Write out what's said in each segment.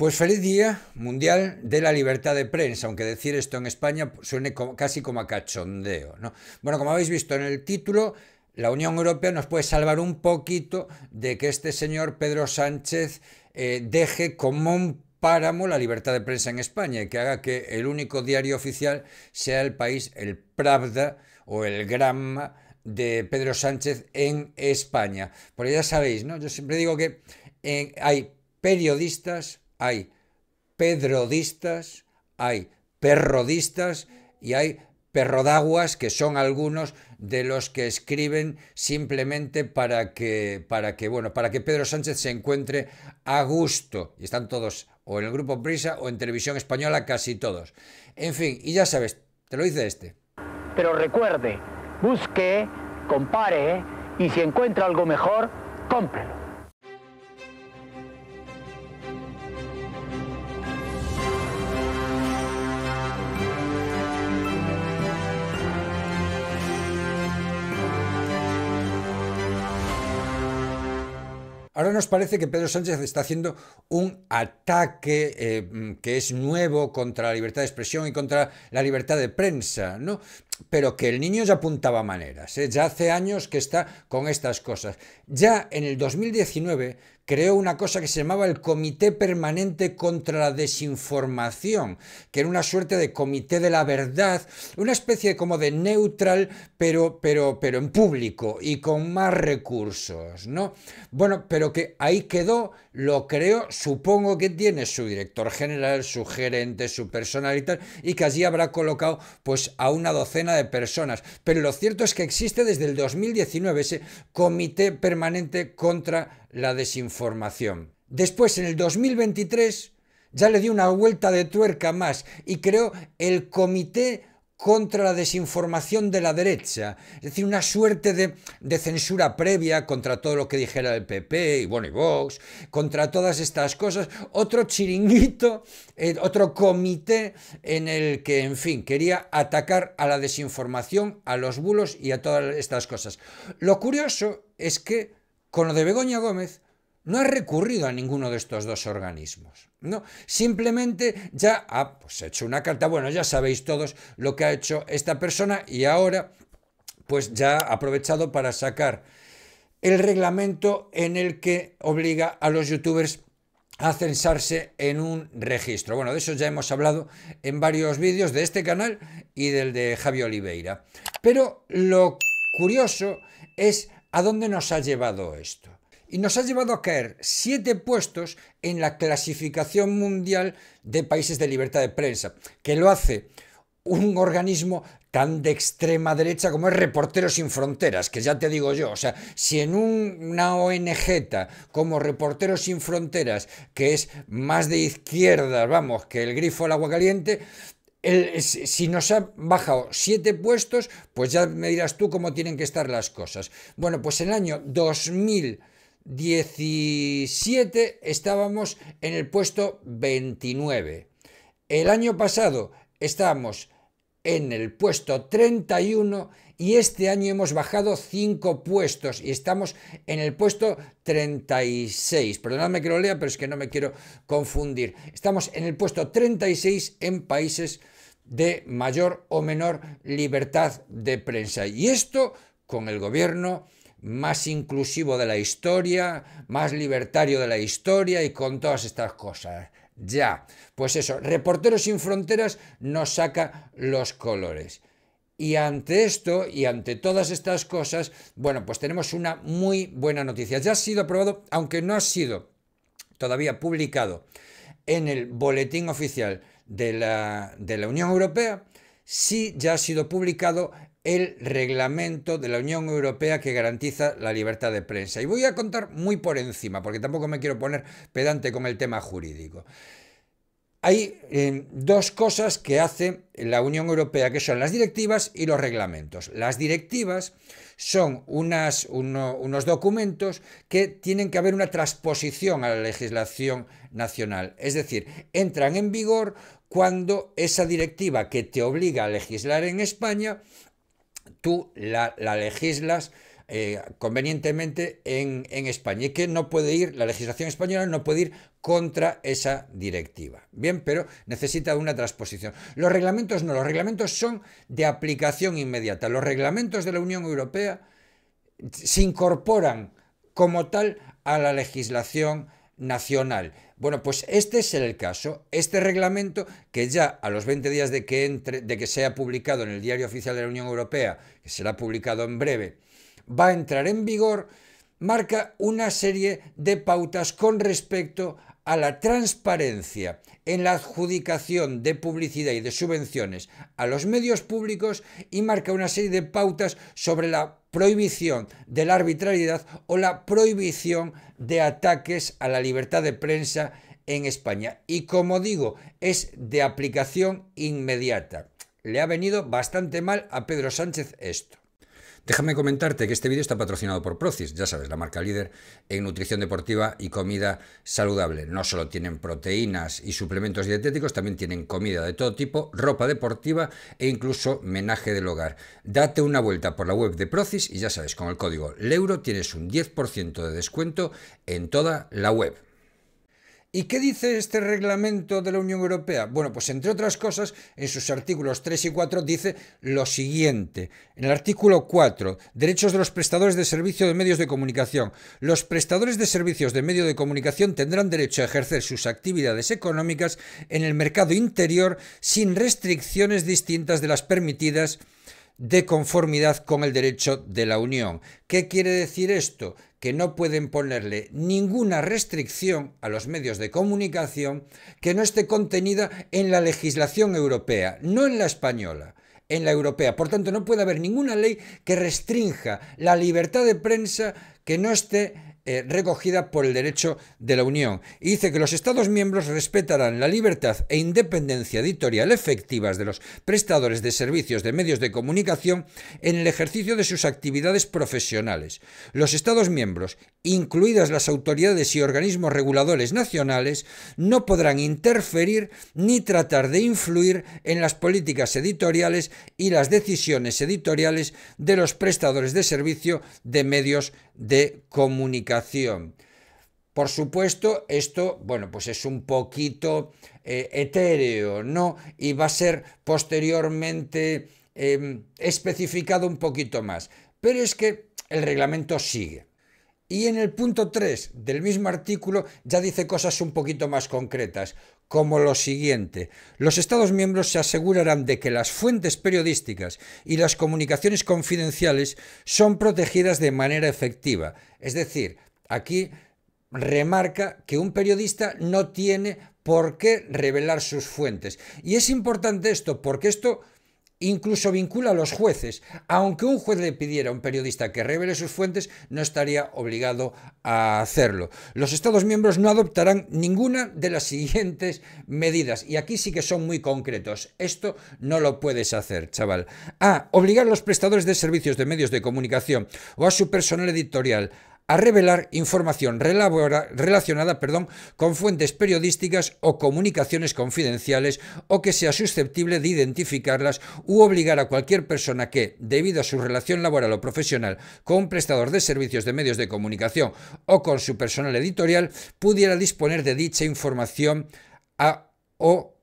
Pues feliz Día Mundial de la Libertad de Prensa, aunque decir esto en España suene casi como a cachondeo. ¿no? Bueno, como habéis visto en el título, la Unión Europea nos puede salvar un poquito de que este señor Pedro Sánchez eh, deje como un páramo la libertad de prensa en España y que haga que el único diario oficial sea el país, el Pravda o el Gramma de Pedro Sánchez en España. Porque ya sabéis, ¿no? Yo siempre digo que eh, hay periodistas hay pedrodistas, hay perrodistas y hay perrodaguas, que son algunos de los que escriben simplemente para que, para que, bueno, para que Pedro Sánchez se encuentre a gusto. Y están todos o en el grupo Prisa o en Televisión Española, casi todos. En fin, y ya sabes, te lo dice este. Pero recuerde, busque, compare y si encuentra algo mejor, compre. Ahora nos parece que Pedro Sánchez está haciendo un ataque eh, que es nuevo contra la libertad de expresión y contra la libertad de prensa, ¿no? pero que el niño ya apuntaba maneras, ¿eh? ya hace años que está con estas cosas. Ya en el 2019 creó una cosa que se llamaba el Comité Permanente contra la Desinformación, que era una suerte de comité de la verdad, una especie como de neutral, pero, pero, pero en público y con más recursos, ¿no? Bueno, pero que ahí quedó, lo creo, supongo que tiene su director general, su gerente, su personal y tal, y que allí habrá colocado pues a una docena de personas, pero lo cierto es que existe desde el 2019 ese Comité Permanente contra la Desinformación. Después, en el 2023, ya le dio una vuelta de tuerca más y creó el Comité contra la desinformación de la derecha, es decir, una suerte de, censura previa contra todo lo que dijera el PP y bueno Vox, contra todas estas cosas, otro chiringuito, eh, otro comité en el que, en fin, quería atacar a la desinformación, a los bulos y a todas estas cosas. Lo curioso es que con lo de Begoña Gómez no ha recurrido a ninguno de estos dos organismos. No, simplemente ya ha ah, pues hecho una carta. Bueno, ya sabéis todos lo que ha hecho esta persona y ahora pues ya ha aprovechado para sacar el reglamento en el que obliga a los youtubers a censarse en un registro. Bueno, de eso ya hemos hablado en varios vídeos de este canal y del de Javi Oliveira. Pero lo curioso es a dónde nos ha llevado esto y nos ha llevado a caer siete puestos en la clasificación mundial de países de libertad de prensa, que lo hace un organismo tan de extrema derecha como es Reporteros sin Fronteras, que ya te digo yo, o sea, si en una ONG como Reporteros sin Fronteras, que es más de izquierda, vamos, que el grifo al agua caliente, si nos ha bajado siete puestos, pues ya me dirás tú cómo tienen que estar las cosas. Bueno, pues en el año 2000... 17 estábamos en el puesto 29. El año pasado estábamos en el puesto 31 y este año hemos bajado 5 puestos y estamos en el puesto 36. Perdonadme que lo lea, pero es que no me quiero confundir. Estamos en el puesto 36 en países de mayor o menor libertad de prensa. Y esto con el gobierno más inclusivo de la historia, más libertario de la historia y con todas estas cosas. Ya, pues eso, Reporteros sin Fronteras nos saca los colores. Y ante esto y ante todas estas cosas, bueno, pues tenemos una muy buena noticia. Ya ha sido aprobado, aunque no ha sido todavía publicado en el boletín oficial de la, Unión Europea, sí ya ha sido publicado el reglamento de la Unión Europea que garantiza la libertad de prensa. Y voy a contar muy por encima, porque tampoco me quiero poner pedante con el tema jurídico. Hay em, dos cosas que hace la Unión Europea, que son las directivas y los reglamentos. Las directivas son unos documentos que tienen que haber una transposición a la legislación nacional. Es decir, entran en vigor cuando esa directiva que te obliga a legislar en España tú la, legislas eh, convenientemente en, en, España y que no puede ir, la legislación española no puede ir contra esa directiva. Bien, pero necesita una transposición. Los reglamentos no, los reglamentos son de aplicación inmediata. Los reglamentos de la Unión Europea se incorporan como tal a la legislación nacional. Bueno, pues este es el caso. Este reglamento, que ya a los 20 días de que, entre, de que sea publicado en el Diario Oficial de la Unión Europea, que será publicado en breve, va a entrar en vigor, marca una serie de pautas con respecto a la transparencia en la adjudicación de publicidad y de subvenciones a los medios públicos y marca una serie de pautas sobre la prohibición de la arbitrariedad o la prohibición de ataques a la libertad de prensa en España. Y como digo, es de aplicación inmediata. Le ha venido bastante mal a Pedro Sánchez esto. Déjame comentarte que este vídeo está patrocinado por Procis, ya sabes, la marca líder en nutrición deportiva y comida saludable. No solo tienen proteínas y suplementos dietéticos, también tienen comida de todo tipo, ropa deportiva e incluso menaje del hogar. Date una vuelta por la web de Procis y ya sabes, con el código LEURO tienes un 10% de descuento en toda la web. ¿Y qué dice este reglamento de la Unión Europea? Bueno, pues entre otras cosas, en sus artículos 3 y 4 dice lo siguiente. En el artículo 4, derechos de los prestadores de servicio de medios de comunicación. Los prestadores de servicios de medios de comunicación tendrán derecho a ejercer sus actividades económicas en el mercado interior sin restricciones distintas de las permitidas de conformidad con el derecho de la Unión. ¿Qué quiere decir esto? Que no pueden ponerle ninguna restricción a los medios de comunicación que no esté contenida en la legislación europea, no en la española en la europea. Por tanto, no puede haber ninguna ley que restrinja la libertad de prensa que no esté eh, recogida por el derecho de la Unión dice que los Estados miembros respetarán la libertad e independencia editorial efectivas de los prestadores de servicios de medios de comunicación en el ejercicio de sus actividades profesionales. Los Estados miembros, incluidas las autoridades y organismos reguladores nacionales, no podrán interferir ni tratar de influir en las políticas editoriales y las decisiones editoriales de los prestadores de servicio de medios de comunicación. Por supuesto, esto, bueno, pues es un poquito eh, etéreo, ¿no? Y va a ser posteriormente em, especificado un poquito más. Pero es que el reglamento sigue. Y en el punto 3 del mismo artículo ya dice cosas un poquito más concretas, como lo siguiente. Los Estados miembros se asegurarán de que las fuentes periodísticas y las comunicaciones confidenciales son protegidas de manera efectiva. Es decir, aquí remarca que un periodista no tiene por qué revelar sus fuentes. Y es importante esto, porque esto incluso vincula a los jueces. Aunque un juez le pidiera a un periodista que revele sus fuentes, no estaría obligado a hacerlo. Los Estados miembros no adoptarán ninguna de las siguientes medidas. Y aquí sí que son muy concretos. Esto no lo puedes hacer, chaval. A. Obligar a los prestadores de servicios de medios de comunicación o a su personal editorial a revelar información relacionada perdón, con fuentes periodísticas o comunicaciones confidenciales o que sea susceptible de identificarlas u obligar a cualquier persona que, debido a su relación laboral o profesional con un prestador de servicios de medios de comunicación o con su personal editorial, pudiera disponer de dicha información a, o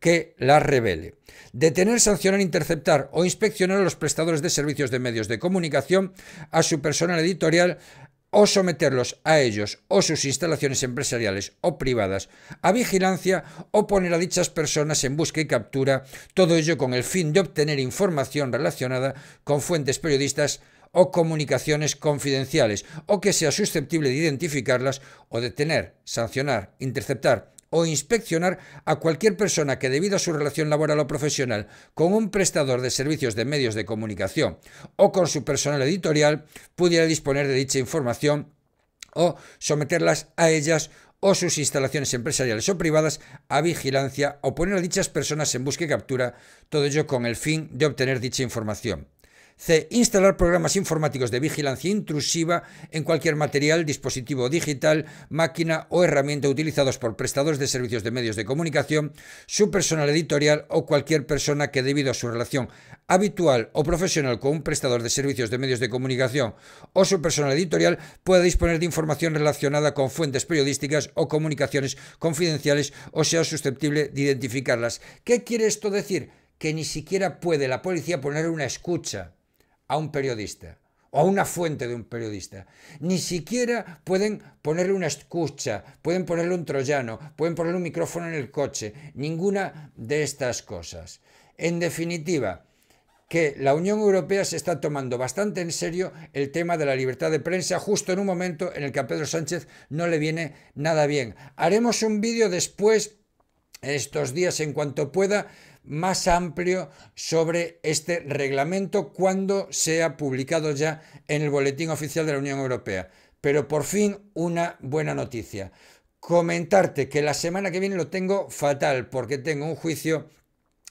que la revele. Detener, sancionar, interceptar o inspeccionar a los prestadores de servicios de medios de comunicación, a su personal editorial, o someterlos a ellos o sus instalaciones empresariales o privadas a vigilancia o poner a dichas personas en busca y captura, todo ello con el fin de obtener información relacionada con fuentes periodistas o comunicaciones confidenciales o que sea susceptible de identificarlas o detener, sancionar, interceptar o inspeccionar a cualquier persona que debido a su relación laboral o profesional con un prestador de servicios de medios de comunicación o con su personal editorial pudiera disponer de dicha información o someterlas a ellas o sus instalaciones empresariales o privadas a vigilancia o poner a dichas personas en busca y captura, todo ello con el fin de obtener dicha información. C. Instalar programas informáticos de vigilancia intrusiva en cualquier material, dispositivo digital, máquina o herramienta utilizados por prestadores de servicios de medios de comunicación, su personal editorial o cualquier persona que debido a su relación habitual o profesional con un prestador de servicios de medios de comunicación o su personal editorial pueda disponer de información relacionada con fuentes periodísticas o comunicaciones confidenciales o sea susceptible de identificarlas. ¿Qué quiere esto decir? Que ni siquiera puede la policía poner una escucha a un periodista o a una fuente de un periodista. Ni siquiera pueden ponerle una escucha, pueden ponerle un troyano, pueden ponerle un micrófono en el coche, ninguna de estas cosas. En definitiva, que la Unión Europea se está tomando bastante en serio el tema de la libertad de prensa justo en un momento en el que a Pedro Sánchez no le viene nada bien. Haremos un vídeo después, estos días en cuanto pueda, más amplio sobre este reglamento cuando sea publicado ya en el Boletín Oficial de la Unión Europea. Pero por fin una buena noticia. Comentarte que la semana que viene lo tengo fatal porque tengo un juicio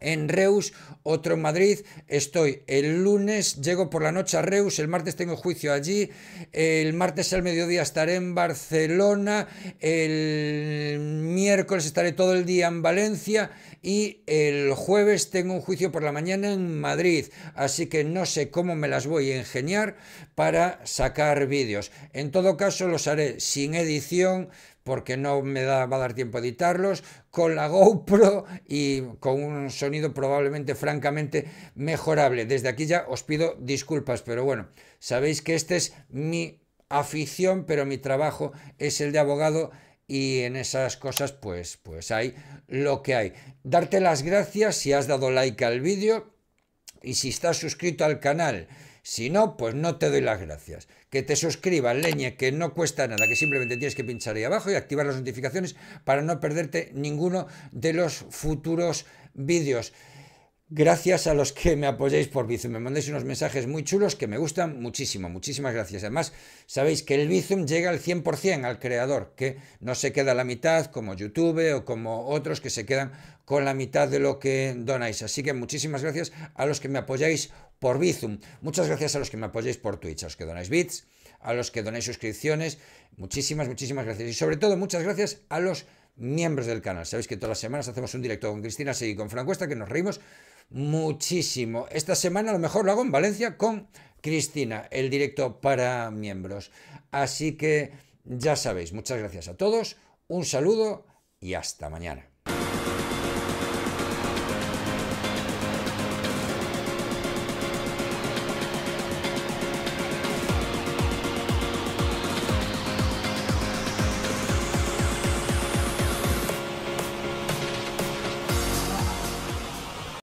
en Reus, otro en Madrid. Estoy el lunes, llego por la noche a Reus, el martes tengo juicio allí, el martes al mediodía estaré en Barcelona, el miércoles estaré todo el día en Valencia y el jueves tengo un juicio por la mañana en Madrid, así que no sé cómo me las voy a ingeniar para sacar vídeos. En todo caso los haré sin edición porque no me da, va a dar tiempo a editarlos, con la GoPro y con un sonido probablemente francamente mejorable. Desde aquí ya os pido disculpas, pero bueno, sabéis que este es mi afición, pero mi trabajo es el de abogado y en esas cosas pues, pues hay lo que hay. Darte las gracias si has dado like al vídeo y si estás suscrito al canal. Si no, pues no te doy las gracias. Que te suscribas, leñe, que no cuesta nada, que simplemente tienes que pinchar ahí abajo y activar las notificaciones para no perderte ninguno de los futuros vídeos. Gracias a los que me apoyáis por Bizum. Me mandáis unos mensajes muy chulos que me gustan muchísimo. Muchísimas gracias. Además, sabéis que el Bizum llega al 100% al creador, que no se queda la mitad como YouTube o como otros que se quedan con la mitad de lo que donáis. Así que muchísimas gracias a los que me apoyáis por Bizum. Muchas gracias a los que me apoyáis por Twitch, a los que donáis bits, a los que donáis suscripciones. Muchísimas, muchísimas gracias. Y sobre todo, muchas gracias a los miembros del canal. Sabéis que todas las semanas hacemos un directo con Cristina Seguí con Cuesta, que nos reímos muchísimo. Esta semana a lo mejor lo hago en Valencia con Cristina, el directo para miembros. Así que ya sabéis, muchas gracias a todos, un saludo y hasta mañana.